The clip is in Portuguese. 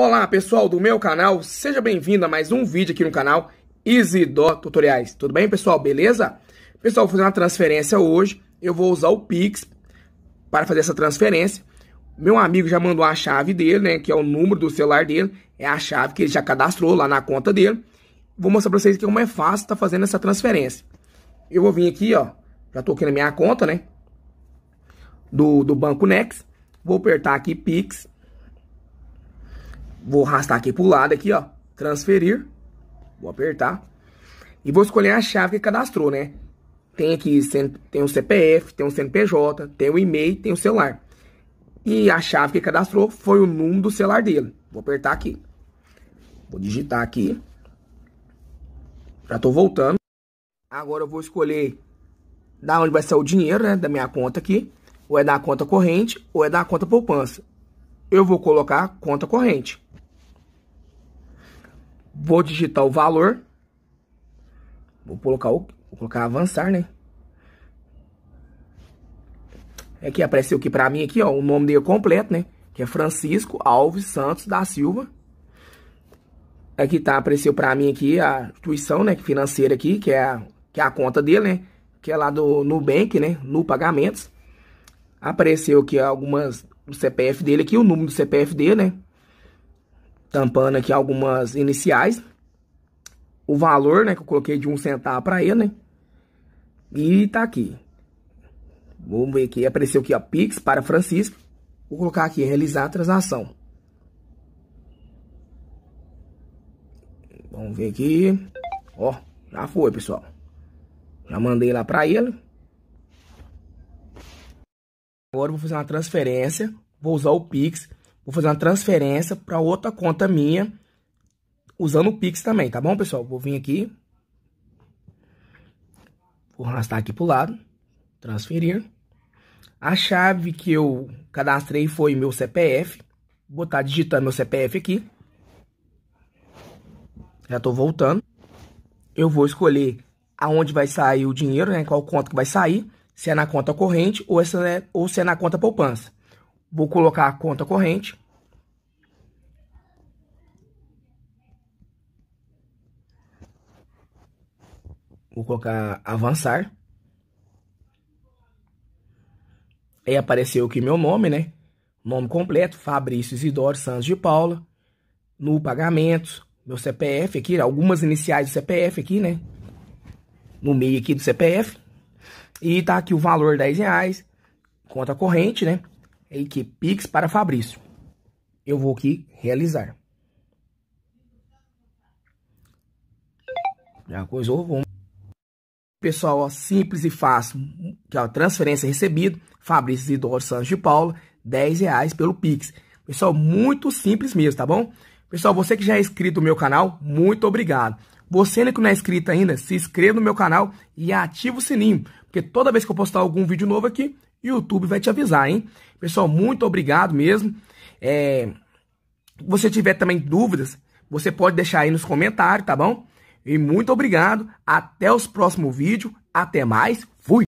Olá pessoal do meu canal, seja bem-vindo a mais um vídeo aqui no canal EasyDó Tutoriais. Tudo bem pessoal, beleza? Pessoal, vou fazer uma transferência hoje, eu vou usar o Pix para fazer essa transferência. Meu amigo já mandou a chave dele, né, que é o número do celular dele, é a chave que ele já cadastrou lá na conta dele. Vou mostrar para vocês que como é fácil estar tá fazendo essa transferência. Eu vou vir aqui, ó, já tô aqui na minha conta, né, do, do Banco Next. Vou apertar aqui Pix Vou arrastar aqui pro lado aqui, ó. Transferir. Vou apertar. E vou escolher a chave que cadastrou, né? Tem aqui, tem o CPF, tem o CNPJ, tem o e-mail, tem o celular. E a chave que cadastrou foi o número do celular dele. Vou apertar aqui. Vou digitar aqui. Já tô voltando. Agora eu vou escolher da onde vai sair o dinheiro, né? Da minha conta aqui. Ou é da conta corrente, ou é da conta poupança. Eu vou colocar conta corrente. Vou digitar o valor. Vou colocar, o, vou colocar avançar, né? é que apareceu aqui para mim aqui, ó, o nome dele completo, né? Que é Francisco Alves Santos da Silva. Aqui é tá, apareceu para mim aqui a instituição, né, financeira aqui, que é a, que é a conta dele, né? Que é lá do Nubank, né? No Pagamentos. Apareceu aqui algumas, o CPF dele aqui, o número do CPF dele, né? tampando aqui algumas iniciais. O valor, né, que eu coloquei de um centavo para ele, né? E tá aqui. Vamos ver aqui, apareceu aqui, ó, Pix para Francisco. Vou colocar aqui, realizar a transação. Vamos ver aqui. Ó, já foi, pessoal. Já mandei lá para ele. Agora vou fazer uma transferência. Vou usar o Pix vou fazer uma transferência para outra conta minha usando o Pix também, tá bom, pessoal? Vou vir aqui. Vou arrastar aqui pro lado. Transferir. A chave que eu cadastrei foi meu CPF. Vou botar digitando meu CPF aqui. Já tô voltando. Eu vou escolher aonde vai sair o dinheiro, né? Qual conta que vai sair. Se é na conta corrente ou é, ou se é na conta poupança. Vou colocar a conta corrente. Vou colocar avançar. Aí apareceu aqui meu nome, né? Nome completo, Fabrício Isidoro Santos de Paula. No pagamento, meu CPF aqui, algumas iniciais do CPF aqui, né? No meio aqui do CPF. E tá aqui o valor 10 reais, conta corrente, né? Pix para Fabrício. Eu vou aqui realizar. Já coisou? Vamos. Pessoal, ó, simples e fácil, que é a transferência recebida, Fabrício Isidoro Santos de Paula, 10 reais pelo Pix. Pessoal, muito simples mesmo, tá bom? Pessoal, você que já é inscrito no meu canal, muito obrigado. Você que não é inscrito ainda, se inscreva no meu canal e ativa o sininho, porque toda vez que eu postar algum vídeo novo aqui, YouTube vai te avisar, hein? Pessoal, muito obrigado mesmo. É, você tiver também dúvidas, você pode deixar aí nos comentários, tá bom? E muito obrigado. Até os próximos vídeos. Até mais. Fui.